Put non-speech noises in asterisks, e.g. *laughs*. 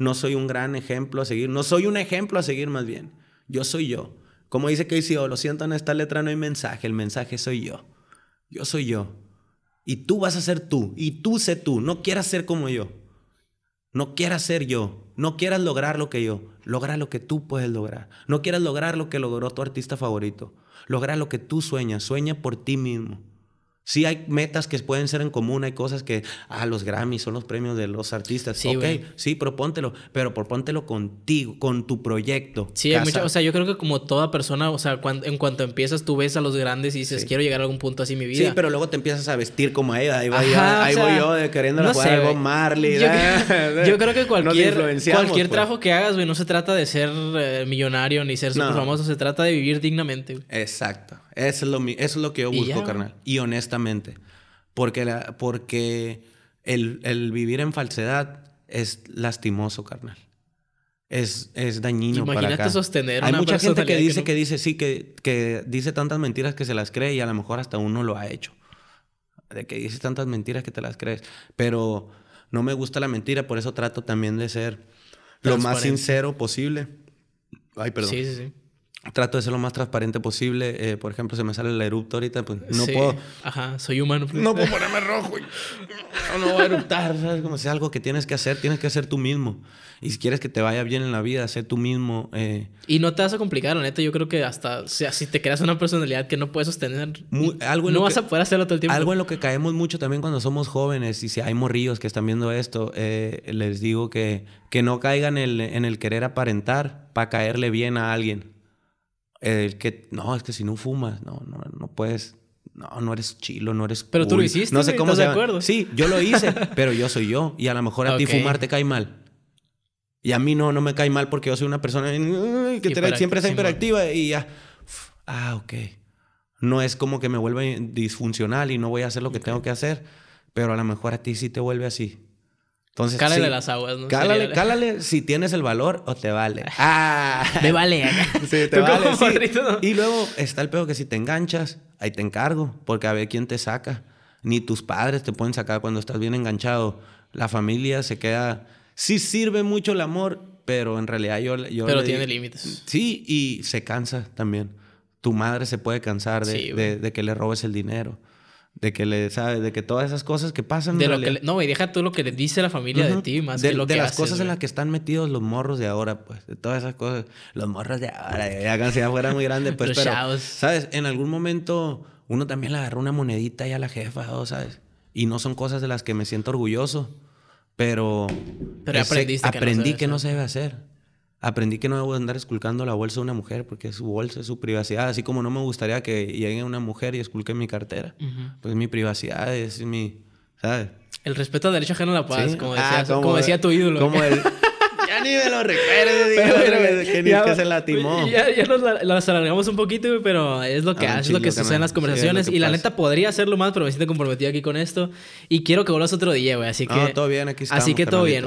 no soy un gran ejemplo a seguir, no soy un ejemplo a seguir más bien, yo soy yo. Como dice Casey, oh, lo siento, en esta letra no hay mensaje, el mensaje soy yo, yo soy yo. Y tú vas a ser tú, y tú sé tú, no quieras ser como yo, no quieras ser yo, no quieras lograr lo que yo, logra lo que tú puedes lograr. No quieras lograr lo que logró tu artista favorito, logra lo que tú sueñas, sueña por ti mismo. Sí hay metas que pueden ser en común, hay cosas que, ah, los Grammys son los premios de los artistas. Sí, ok, sí, propóntelo, pero propóntelo contigo, con tu proyecto. Sí, o sea, yo creo que como toda persona, o sea, en cuanto empiezas, tú ves a los grandes y dices, quiero llegar a algún punto así en mi vida. Sí, pero luego te empiezas a vestir como ella, ahí, voy, ahí, voy yo queriendo jugar Marley. *laughs* Yo, creo que cualquier, cualquier pues. trabajo que hagas, güey, no se trata de ser eh, millonario ni ser super famoso, se trata de vivir dignamente. Exacto, eso es, lo, es lo que yo busco, carnal. Y honesto Exactamente. porque, porque el, el, vivir en falsedad es lastimoso, carnal. Es, es dañino Imagínate para acá. sostener Hay mucha gente que dice que, dice sí, que, que dice tantas mentiras que se las cree y a lo mejor hasta uno lo ha hecho. De que dice tantas mentiras que te las crees. Pero no me gusta la mentira, por eso trato también de ser lo más sincero posible. Ay, perdón. Sí, sí, sí trato de ser lo más transparente posible. Eh, por ejemplo, se me sale el erupto ahorita, pues no puedo. Ajá, soy humano. *laughs* No puedo ponerme rojo. No, a eruptar. ¿sabes? Como si algo que tienes que hacer, tienes que hacer tú mismo. Y si quieres que te vaya bien en la vida, sé tú mismo. Eh. Y no te vas a complicar, la neta. Yo creo que hasta sea, si te creas una personalidad que no puedes sostener, algo no vas a poder hacerlo todo el tiempo. Algo en lo que caemos mucho también cuando somos jóvenes. Y si hay morrillos que están viendo esto, eh, les digo que, que no caigan en el, en el querer aparentar para caerle bien a alguien el que, no, es que si no fumas, no, no, no puedes, no, no eres chilo, no eres. Pero tú lo hiciste. No sé cómo se acuerdo. Sí, yo lo hice, *laughs* pero yo soy yo. Y a lo mejor a ti fumar te cae mal. Y a mí no, no me cae mal porque yo soy una persona que siempre está hiperactiva y ya. Ah, ok. No es como que me vuelve disfuncional y no voy a hacer lo que tengo que hacer, pero a lo mejor a ti sí te vuelve así cállale cálale las aguas, ¿no? Cálale, si tienes el valor o te vale. *laughs* Ah, te vale. Y luego está el peor que si te enganchas, ahí te encargo, porque a ver quién te saca. Ni tus padres te pueden sacar cuando estás bien enganchado. La familia se queda. Sí sirve mucho el amor, pero en realidad yo. yo pero tiene límites. Sí, y se cansa también. Tu madre se puede cansar de, de que le robes el dinero de que le sabes, de que todas esas cosas que pasan. De lo que no, y deja tú lo que le dice la familia de ti, de, lo de las cosas en las que están metidos los morros de ahora, pues, de todas esas cosas, los morros de ahora, ya si fuera muy grande, pues, *laughs* pero, sabes, en algún momento uno también le agarró una monedita y a la jefa, ¿o? sabes, y no son cosas de las que me siento orgulloso, pero, pero aprendí que no se debe hacer aprendí que no debo andar esculcando la bolsa de una mujer porque es su bolsa, es su privacidad. Así como no me gustaría que llegue una mujer y esculque mi cartera. Pues mi privacidad es mi. ¿Sabes? El respeto al derecho ajeno a la paz, como, decía, ah, como, decía tu ídolo. Como el. *laughs* ya ni me lo recuerdes, digo, que, ni que se latimó. Ya, ya nos la, alargamos un poquito, pero es lo que hace, ah, es lo que sucede en las conversaciones. y la neta podría hacerlo más, pero me siento comprometido aquí con esto. Y quiero que vuelvas otro día, güey. Así que. No, todo bien, aquí estamos, Así que todo bien.